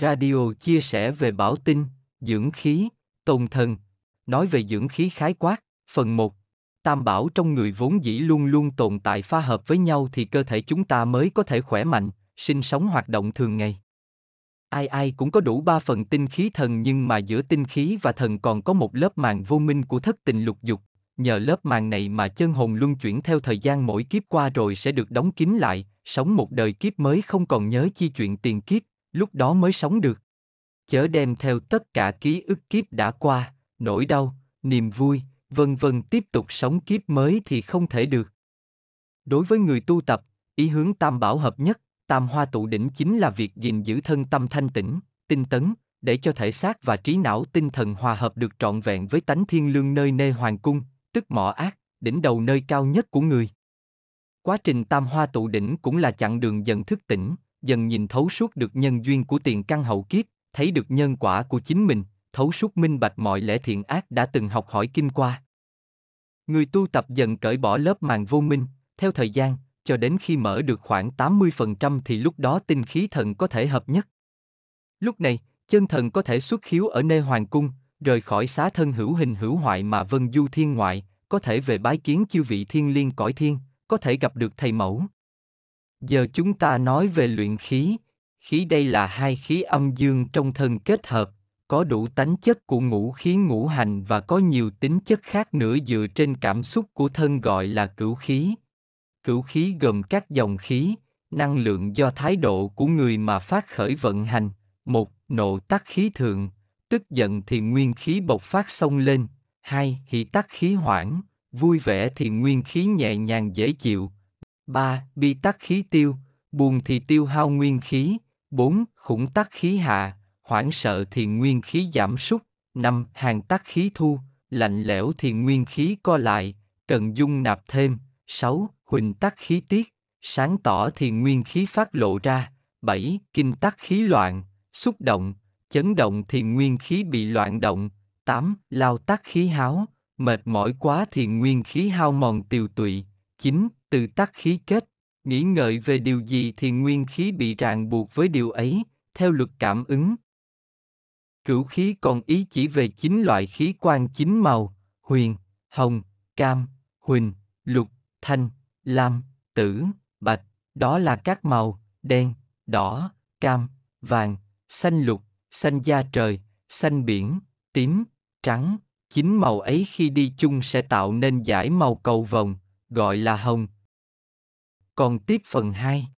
Radio chia sẻ về bảo tinh, dưỡng khí, tồn thần, nói về dưỡng khí khái quát, phần 1. Tam bảo trong người vốn dĩ luôn luôn tồn tại pha hợp với nhau thì cơ thể chúng ta mới có thể khỏe mạnh, sinh sống hoạt động thường ngày. Ai ai cũng có đủ ba phần tinh khí thần nhưng mà giữa tinh khí và thần còn có một lớp màng vô minh của thất tình lục dục. Nhờ lớp màng này mà chân hồn luân chuyển theo thời gian mỗi kiếp qua rồi sẽ được đóng kín lại, sống một đời kiếp mới không còn nhớ chi chuyện tiền kiếp, lúc đó mới sống được. Chớ đem theo tất cả ký ức kiếp đã qua, nỗi đau, niềm vui, vân vân tiếp tục sống kiếp mới thì không thể được. Đối với người tu tập, ý hướng tam bảo hợp nhất, tam hoa tụ đỉnh chính là việc gìn giữ thân tâm thanh tĩnh, tinh tấn, để cho thể xác và trí não tinh thần hòa hợp được trọn vẹn với tánh thiên lương nơi nê hoàng cung, tức mỏ ác, đỉnh đầu nơi cao nhất của người. Quá trình tam hoa tụ đỉnh cũng là chặng đường dần thức tỉnh, dần nhìn thấu suốt được nhân duyên của tiền căn hậu kiếp, thấy được nhân quả của chính mình, thấu suốt minh bạch mọi lẽ thiện ác đã từng học hỏi kinh qua. Người tu tập dần cởi bỏ lớp màng vô minh, theo thời gian, cho đến khi mở được khoảng 80% thì lúc đó tinh khí thần có thể hợp nhất. Lúc này, chân thần có thể xuất khiếu ở nơi hoàng cung, rời khỏi xá thân hữu hình hữu hoại mà vân du thiên ngoại, có thể về bái kiến chư vị thiên liên cõi thiên, có thể gặp được thầy mẫu. Giờ chúng ta nói về luyện khí, khí đây là hai khí âm dương trong thân kết hợp, có đủ tánh chất của ngũ khí ngũ hành và có nhiều tính chất khác nữa dựa trên cảm xúc của thân gọi là cửu khí. Cửu khí gồm các dòng khí, năng lượng do thái độ của người mà phát khởi vận hành, một nộ tắc khí thượng, tức giận thì nguyên khí bộc phát xông lên, hai hỷ tắc khí hoãn, vui vẻ thì nguyên khí nhẹ nhàng dễ chịu, 3. Bi tắc khí tiêu, buồn thì tiêu hao nguyên khí. 4. Khủng tắc khí hạ, hoảng sợ thì nguyên khí giảm sút. 5. Hàng tắc khí thu, lạnh lẽo thì nguyên khí co lại, cần dung nạp thêm. 6. Huỳnh tắc khí tiết, sáng tỏ thì nguyên khí phát lộ ra. 7. Kinh tắc khí loạn, xúc động, chấn động thì nguyên khí bị loạn động. 8. Lao tắc khí háo, mệt mỏi quá thì nguyên khí hao mòn tiêu tụy. 9 từ tắc khí kết, nghĩ ngợi về điều gì thì nguyên khí bị ràng buộc với điều ấy, theo luật cảm ứng. Cửu khí còn ý chỉ về chín loại khí quan chín màu, huyền, hồng, cam, huỳnh, lục, thanh, lam, tử, bạch, đó là các màu, đen, đỏ, cam, vàng, xanh lục, xanh da trời, xanh biển, tím, trắng, chín màu ấy khi đi chung sẽ tạo nên giải màu cầu vồng, gọi là hồng, còn tiếp phần 2